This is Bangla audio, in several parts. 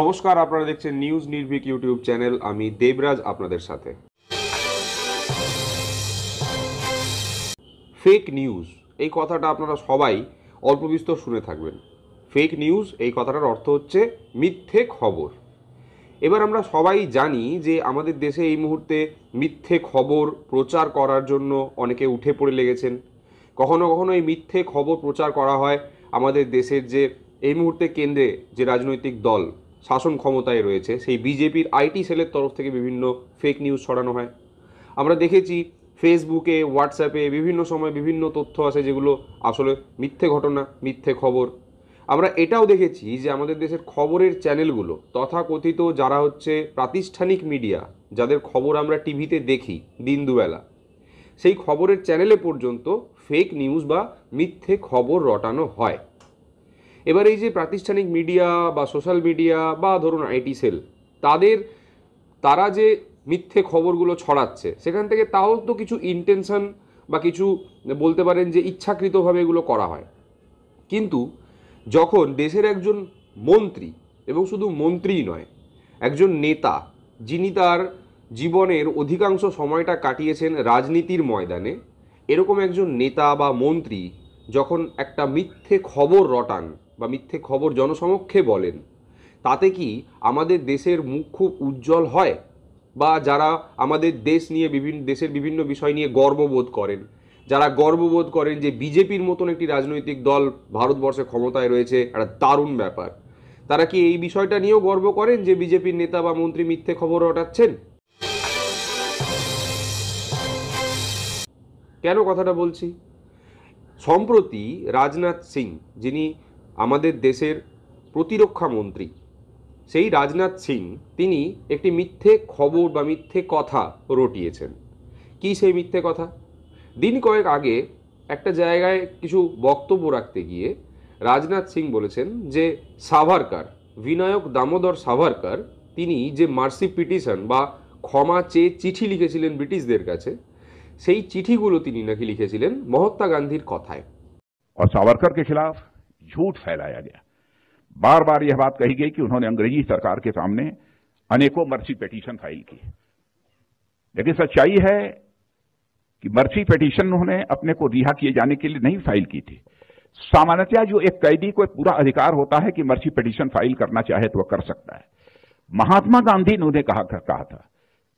নমস্কার আপনারা দেখছেন নিউজ নির্ভীক ইউটিউব চ্যানেল আমি দেবরাজ আপনাদের সাথে ফেক নিউজ এই কথাটা আপনারা সবাই অল্পবিস্তর শুনে থাকবেন ফেক নিউজ এই কথাটার অর্থ হচ্ছে মিথ্যে খবর এবার আমরা সবাই জানি যে আমাদের দেশে এই মুহূর্তে মিথ্যে খবর প্রচার করার জন্য অনেকে উঠে পড়ে লেগেছেন কখনো কখনো এই মিথ্যে খবর প্রচার করা হয় আমাদের দেশের যে এই মুহূর্তে কেন্দ্রে যে রাজনৈতিক দল শাসন ক্ষমতায় রয়েছে সেই বিজেপির আইটি সেলের তরফ থেকে বিভিন্ন ফেক নিউজ ছড়ানো হয় আমরা দেখেছি ফেসবুকে হোয়াটসঅ্যাপে বিভিন্ন সময় বিভিন্ন তথ্য আসে যেগুলো আসলে মিথ্যে ঘটনা মিথ্যে খবর আমরা এটাও দেখেছি যে আমাদের দেশের খবরের চ্যানেলগুলো তথাকথিত যারা হচ্ছে প্রাতিষ্ঠানিক মিডিয়া যাদের খবর আমরা টিভিতে দেখি দিন দুবেলা সেই খবরের চ্যানেলে পর্যন্ত ফেক নিউজ বা মিথ্যে খবর রটানো হয় এবার এই যে প্রাতিষ্ঠানিক মিডিয়া বা সোশ্যাল মিডিয়া বা ধরুন আইটি সেল তাদের তারা যে মিথ্যে খবরগুলো ছড়াচ্ছে সেখান থেকে তাও তো কিছু ইন্টেনশন বা কিছু বলতে পারেন যে ইচ্ছাকৃতভাবে এগুলো করা হয় কিন্তু যখন দেশের একজন মন্ত্রী এবং শুধু মন্ত্রীই নয় একজন নেতা যিনি তার জীবনের অধিকাংশ সময়টা কাটিয়েছেন রাজনীতির ময়দানে এরকম একজন নেতা বা মন্ত্রী যখন একটা মিথ্যে খবর রটান বা মিথ্যে খবর জনসমক্ষে বলেন তাতে কি আমাদের দেশের মুখ খুব উজ্জ্বল হয় বা যারা আমাদের দেশ নিয়ে বিভিন্ন দেশের বিভিন্ন বিষয় নিয়ে গর্ববোধ করেন যারা গর্ববোধ করেন যে বিজেপির মতন একটি রাজনৈতিক দল ভারতবর্ষে ক্ষমতায় রয়েছে একটা দারুণ ব্যাপার তারা কি এই বিষয়টা নিয়েও গর্ব করেন যে বিজেপির নেতা বা মন্ত্রী মিথ্যে খবর ওঠাচ্ছেন কেন কথাটা বলছি সম্প্রতি রাজনাথ সিং যিনি আমাদের দেশের প্রতিরক্ষা মন্ত্রী সেই রাজনাথ সিং তিনি একটি মিথ্যে খবর বা মিথ্যে কথা রটিয়েছেন কি সেই মিথ্যে কথা দিন কয়েক আগে একটা জায়গায় কিছু বক্তব্য রাখতে গিয়ে রাজনাথ সিং বলেছেন যে সাভারকার বিনায়ক দামোদর সাভারকার তিনি যে মার্সি পিটিশন বা ক্ষমা চেয়ে চিঠি লিখেছিলেন ব্রিটিশদের কাছে সেই চিঠিগুলো তিনি নাকি লিখেছিলেন মহাত্মা গান্ধীর কথায় সাভারকারকে सावरकर झूठ फैलाया गया बार बार यह बात कही गई कि उन्होंने अंग्रेजी सरकार के सामने अनेकों मर्सी पिटीशन फाइल की लेकिन सच्चाई है कि मर्सी पिटीशन उन्होंने अपने को रिहा किए जाने के लिए नहीं फाइल की थी सामान्यतया जो एक कैदी को एक पूरा अधिकार होता है कि मर्सी पिटीशन फाइल करना चाहे तो वह कर सकता है महात्मा गांधी ने उन्हें कहा कहा था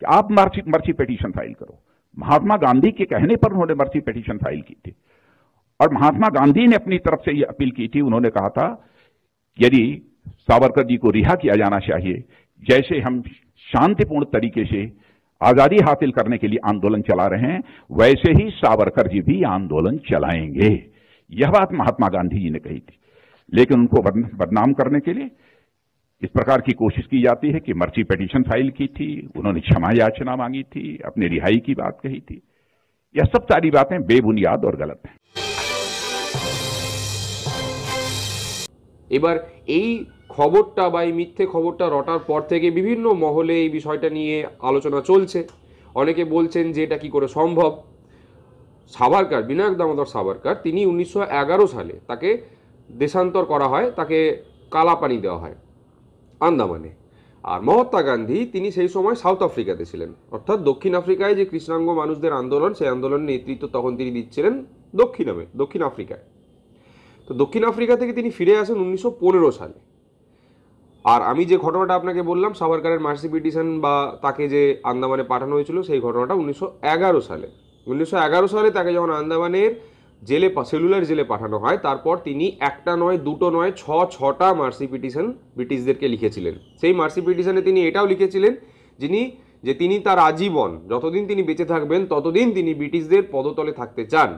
कि आप मर्सी मर्सी पिटीशन फाइल करो महात्मा गांधी के कहने पर उन्होंने मर्सी पिटीशन फाइल की थी और महात्मा गांधी ने अपनी तरफ से यह अपील की थी उन्होंने कहा था यदि सावरकर जी को रिहा किया जाना चाहिए जैसे हम शांतिपूर्ण तरीके से आजादी हासिल करने के लिए आंदोलन चला रहे हैं वैसे ही सावरकर जी भी आंदोलन चलाएंगे यह बात महात्मा गांधी जी ने कही थी लेकिन उनको बदनाम करने के लिए इस प्रकार की कोशिश की जाती है कि मर्ची पिटीशन फाइल की थी उन्होंने क्षमा याचना मांगी थी अपनी रिहाई की बात कही थी यह सब सारी बातें बेबुनियाद और गलत हैं এবার এই খবরটা বা এই মিথ্যে খবরটা রটার পর থেকে বিভিন্ন মহলে এই বিষয়টা নিয়ে আলোচনা চলছে অনেকে বলছেন যে এটা কী করে সম্ভব সাভারকার বিনায়ক দামোদর সাভারকার তিনি উনিশশো সালে তাকে দেশান্তর করা হয় তাকে কালাপানি দেওয়া হয় আন্দামানে আর মহাত্মা গান্ধী তিনি সেই সময় সাউথ আফ্রিকাতে ছিলেন অর্থাৎ দক্ষিণ আফ্রিকায় যে কৃষ্ণাঙ্গ মানুষদের আন্দোলন সেই আন্দোলনের নেতৃত্ব তখন তিনি দিচ্ছিলেন দক্ষিণামে দক্ষিণ আফ্রিকায় তো দক্ষিণ আফ্রিকা থেকে তিনি ফিরে আসেন উনিশশো সালে আর আমি যে ঘটনাটা আপনাকে বললাম সাভারকারের মার্সি পিটিশন বা তাকে যে আন্দামানে পাঠানো হয়েছিল সেই ঘটনাটা উনিশশো সালে উনিশশো সালে তাকে যখন আন্দামানের জেলে সেলুলার জেলে পাঠানো হয় তারপর তিনি একটা নয় দুটো নয় ছ ছটা মার্সি পিটিশন ব্রিটিশদেরকে লিখেছিলেন সেই মার্সি পিটিশনে তিনি এটাও লিখেছিলেন যিনি যে তিনি তার আজীবন যতদিন তিনি বেঁচে থাকবেন ততদিন তিনি ব্রিটিশদের পদতলে থাকতে চান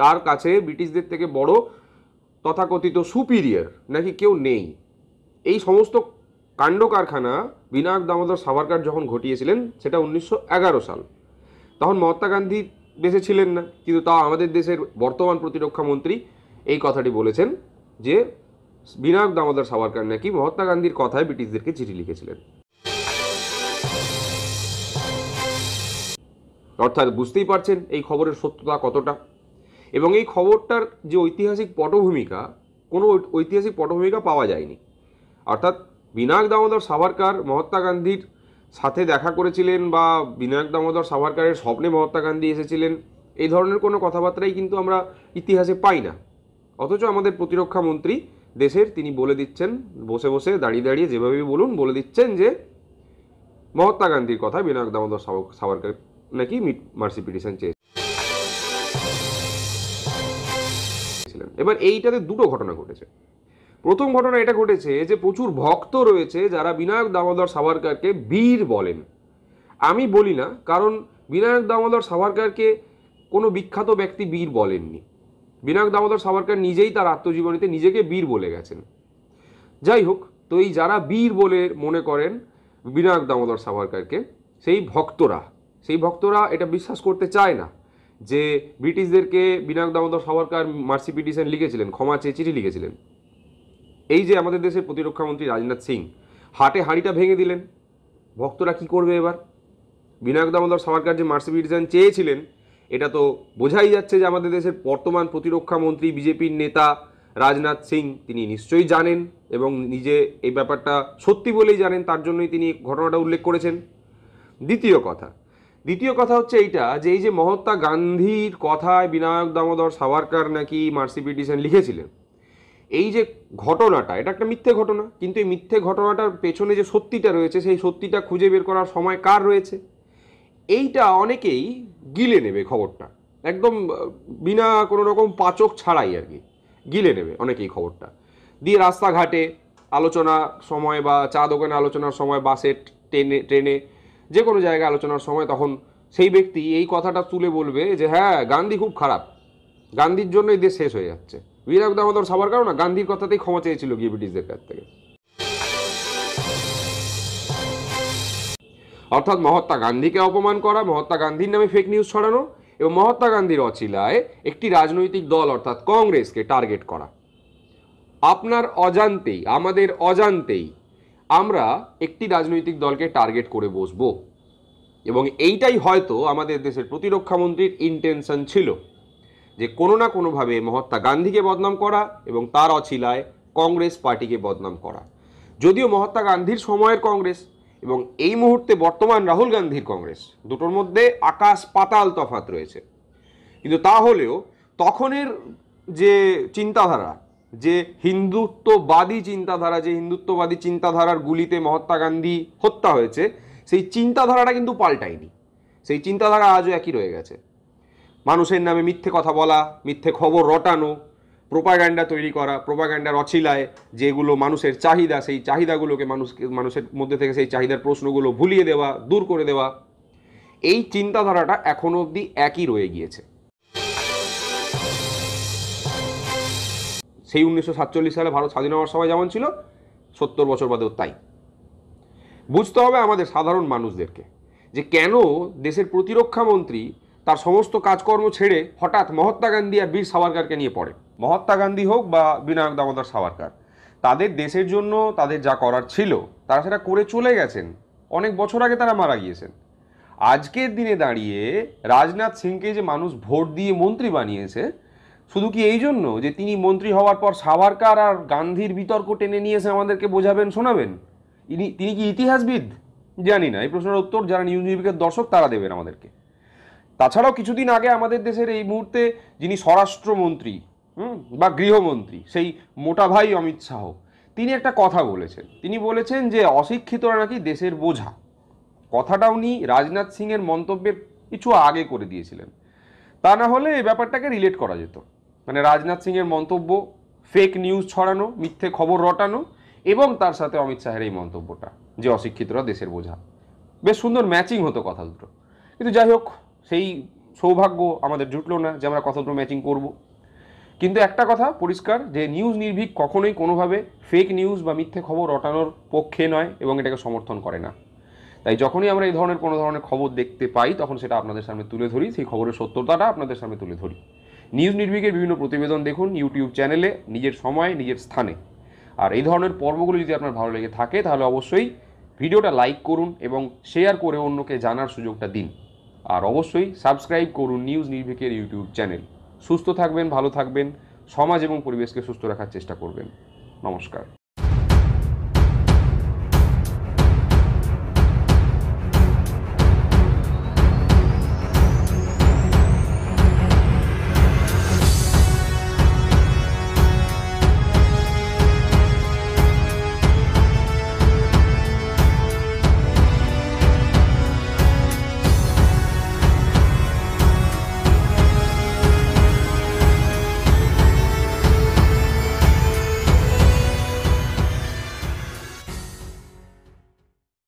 তার কাছে ব্রিটিশদের থেকে বড় তথাকথিত সুপিরিয়ার নাকি কেউ নেই এই সমস্ত কাণ্ড কারখানা বিনায়ক দামোদর সাভারকার যখন ঘটিয়েছিলেন সেটা উনিশশো সাল তখন মহাত্মা গান্ধী দেশে ছিলেন না কিন্তু তাও আমাদের দেশের বর্তমান প্রতিরক্ষা মন্ত্রী এই কথাটি বলেছেন যে বিনায়ক দামোদর সাভারকার নাকি মহাত্মা গান্ধীর কথায় ব্রিটিশদেরকে চিঠি লিখেছিলেন অর্থাৎ বুঝতেই পারছেন এই খবরের সত্যতা কতটা এবং এই খবরটার যে ঐতিহাসিক পটভূমিকা কোনো ঐতিহাসিক পটভূমিকা পাওয়া যায়নি অর্থাৎ বিনায়ক দামোদর সাভারকার মহাত্মা গান্ধীর সাথে দেখা করেছিলেন বা বিনায়ক দামোদর সাভারকারের স্বপ্নে মহাত্মা গান্ধী এসেছিলেন এই ধরনের কোনো কথাবার্তাই কিন্তু আমরা ইতিহাসে পাই না অথচ আমাদের প্রতিরক্ষা মন্ত্রী দেশের তিনি বলে দিচ্ছেন বসে বসে দাঁড়িয়ে দাঁড়িয়ে যেভাবেই বলুন বলে দিচ্ছেন যে মহাত্মা গান্ধীর কথা বিনায়ক দামোদর সাভারকার নাকি মিট মার্সি পিটিশন চেয়েছে এবার এইটাতে দুটো ঘটনা ঘটেছে প্রথম ঘটনা এটা ঘটেছে যে প্রচুর ভক্ত রয়েছে যারা বিনায়ক দামোদর সাভারকারকে বীর বলেন আমি বলি না কারণ বিনায়ক দামোদর সাভারকারকে কোনো বিখ্যাত ব্যক্তি বীর বলেননি বিনায়ক দামোদর সাভারকার নিজেই তার আত্মজীবনীতে নিজেকে বীর বলে গেছেন যাই হোক তো এই যারা বীর বলে মনে করেন বিনায়ক দামোদর সাভারকারকে সেই ভক্তরা সেই ভক্তরা এটা বিশ্বাস করতে চায় না যে ব্রিটিশদেরকে বিনায়ক দামোদর সাবরকার মার্সি পিটিশন লিখেছিলেন ক্ষমা চেয়ে চিঠি লিখেছিলেন এই যে আমাদের দেশের প্রতিরক্ষামন্ত্রী রাজনাথ সিং হাটে হাঁড়িটা ভেঙে দিলেন ভক্তরা কি করবে এবার বিনায়ক দামোদর সাবরকার যে মার্সি পিটিশন চেয়েছিলেন এটা তো বোঝাই যাচ্ছে যে আমাদের দেশের বর্তমান প্রতিরক্ষামন্ত্রী বিজেপির নেতা রাজনাথ সিং তিনি নিশ্চয়ই জানেন এবং নিজে এই ব্যাপারটা সত্যি বলেই জানেন তার জন্যই তিনি ঘটনাটা উল্লেখ করেছেন দ্বিতীয় কথা দ্বিতীয় কথা হচ্ছে এইটা যে এই যে মহাত্মা গান্ধীর কথায় বিনায়ক দামোদর সাভারকার নাকি মার্সি পিটিশন লিখেছিলেন এই যে ঘটনাটা এটা একটা মিথ্যে ঘটনা কিন্তু এই মিথ্যে ঘটনাটার পেছনে যে সত্যিটা রয়েছে সেই সত্যিটা খুঁজে বের করার সময় কার রয়েছে এইটা অনেকেই গিলে নেবে খবরটা একদম বিনা কোনো রকম পাচক ছাড়াই আর কি গিলে নেবে অনেকেই খবরটা দিয়ে রাস্তাঘাটে আলোচনা সময় বা চা দোকানে আলোচনার সময় বাসে ট্রেনে ট্রেনে যে কোনো জায়গায় আলোচনার সময় তখন সেই ব্যক্তি এই কথাটা তুলে বলবে যে হ্যাঁ গান্ধী খুব খারাপ গান্ধীর জন্যই দেশ শেষ হয়ে যাচ্ছে বিরাক দামোদর সবার কারণ না গান্ধীর কথাতেই ক্ষমা চেয়েছিল গিয়ে ব্রিটিশদের কাছ থেকে অর্থাৎ মহাত্মা গান্ধীকে অপমান করা মহাত্মা গান্ধীর নামে ফেক নিউজ ছড়ানো এবং মহাত্মা গান্ধীর অচিলায় একটি রাজনৈতিক দল অর্থাৎ কংগ্রেসকে টার্গেট করা আপনার অজান্তেই আমাদের অজান্তেই আমরা একটি রাজনৈতিক দলকে টার্গেট করে বসব এবং এইটাই হয়তো আমাদের দেশের প্রতিরক্ষামন্ত্রীর ইন্টেনশন ছিল যে কোনো না কোনোভাবে মহাত্মা গান্ধীকে বদনাম করা এবং তার অছিলায় কংগ্রেস পার্টিকে বদনাম করা যদিও মহাত্মা গান্ধীর সময়ের কংগ্রেস এবং এই মুহূর্তে বর্তমান রাহুল গান্ধীর কংগ্রেস দুটোর মধ্যে আকাশ পাতাল তফাত রয়েছে কিন্তু তা হলেও তখনের যে চিন্তাধারা যে হিন্দুত্ববাদী চিন্তাধারা যে হিন্দুত্ববাদী চিন্তাধারার গুলিতে মহাত্মা গান্ধী হত্যা হয়েছে সেই চিন্তাধারাটা কিন্তু পাল্টায়নি সেই চিন্তাধারা আজও একই রয়ে গেছে মানুষের নামে মিথ্যে কথা বলা মিথ্যে খবর রটানো প্রোপাগান্ডা তৈরি করা প্রোপাগান্ডার অছিলায় যেগুলো মানুষের চাহিদা সেই চাহিদাগুলোকে মানুষ মানুষের মধ্যে থেকে সেই চাহিদার প্রশ্নগুলো ভুলিয়ে দেওয়া দূর করে দেওয়া এই চিন্তাধারাটা এখনও অবধি একই রয়ে গিয়েছে সেই উনিশশো সালে ভারত স্বাধীন হওয়ার সময় যেমন ছিল সত্তর বছর বাদেও তাই বুঝতে হবে আমাদের সাধারণ মানুষদেরকে যে কেন দেশের প্রতিরক্ষা মন্ত্রী তার সমস্ত কাজকর্ম ছেড়ে হঠাৎ মহাত্মা গান্ধী আর বীর সাওয়ারকারকে নিয়ে পড়ে মহাত্মা গান্ধী হোক বা বিনায়ক দামোদর সাওয়ারকার তাদের দেশের জন্য তাদের যা করার ছিল তারা সেটা করে চলে গেছেন অনেক বছর আগে তারা মারা গিয়েছেন আজকের দিনে দাঁড়িয়ে রাজনাথ সিংকে যে মানুষ ভোট দিয়ে মন্ত্রী বানিয়েছে শুধু কি এই জন্য যে তিনি মন্ত্রী হওয়ার পর সাভারকার আর গান্ধীর বিতর্ক টেনে নিয়ে এসে আমাদেরকে বোঝাবেন শোনাবেন ইনি তিনি কি ইতিহাসবিদ জানি না এই প্রশ্নের উত্তর যারা নিউজ নিউজের দর্শক তারা দেবেন আমাদেরকে তাছাড়াও কিছুদিন আগে আমাদের দেশের এই মুহূর্তে যিনি স্বরাষ্ট্রমন্ত্রী হুম বা গৃহমন্ত্রী সেই মোটা ভাই অমিত শাহ তিনি একটা কথা বলেছেন তিনি বলেছেন যে অশিক্ষিতরা নাকি দেশের বোঝা কথাটা উনি রাজনাথ সিংয়ের মন্তব্যের কিছু আগে করে দিয়েছিলেন তা না হলে এই ব্যাপারটাকে রিলেট করা যেত মানে রাজনাথ সিংয়ের মন্তব্য ফেক নিউজ ছড়ানো মিথ্যে খবর রটানো এবং তার সাথে অমিত শাহের এই মন্তব্যটা যে অশিক্ষিতরা দেশের বোঝা বেশ সুন্দর ম্যাচিং হতো কথা দুটো কিন্তু যাই হোক সেই সৌভাগ্য আমাদের জুটলো না যে আমরা কথা দুটো ম্যাচিং করব কিন্তু একটা কথা পরিষ্কার যে নিউজ নির্ভীক কখনোই কোনোভাবে ফেক নিউজ বা মিথ্যে খবর রটানোর পক্ষে নয় এবং এটাকে সমর্থন করে না তাই যখনই আমরা এই ধরনের কোনো ধরনের খবর দেখতে পাই তখন সেটা আপনাদের সামনে তুলে ধরি সেই খবরের সত্যতাটা আপনাদের সামনে তুলে ধরি নিউজ নির্ভীকের বিভিন্ন প্রতিবেদন দেখুন ইউটিউব চ্যানেলে নিজের সময় নিজের স্থানে আর এই ধরনের পর্বগুলো যদি আপনার ভালো লেগে থাকে তাহলে অবশ্যই ভিডিওটা লাইক করুন এবং শেয়ার করে অন্যকে জানার সুযোগটা দিন আর অবশ্যই সাবস্ক্রাইব করুন নিউজ নির্ভীকের ইউটিউব চ্যানেল সুস্থ থাকবেন ভালো থাকবেন সমাজ এবং পরিবেশকে সুস্থ রাখার চেষ্টা করবেন নমস্কার